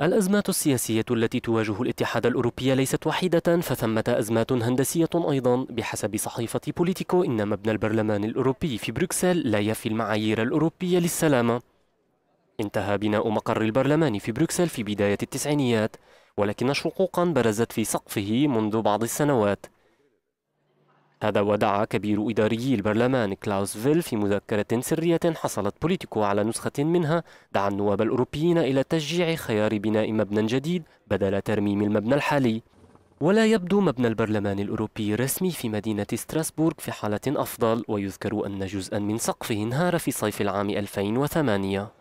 الأزمة السياسية التي تواجه الاتحاد الأوروبي ليست وحيدة فثمة أزمات هندسية أيضا بحسب صحيفة بوليتيكو إن مبنى البرلمان الأوروبي في بروكسل لا يفي المعايير الأوروبية للسلامة انتهى بناء مقر البرلمان في بروكسل في بداية التسعينيات ولكن شقوقا برزت في سقفه منذ بعض السنوات هذا ودعا كبير إداريي البرلمان كلاوس فيل في مذكرة سرية حصلت بوليتيكو على نسخة منها دعا النواب الأوروبيين إلى تشجيع خيار بناء مبنى جديد بدل ترميم المبنى الحالي ولا يبدو مبنى البرلمان الأوروبي الرسمي في مدينة ستراسبورغ في حالة أفضل ويذكر أن جزءا من سقفه انهار في صيف العام 2008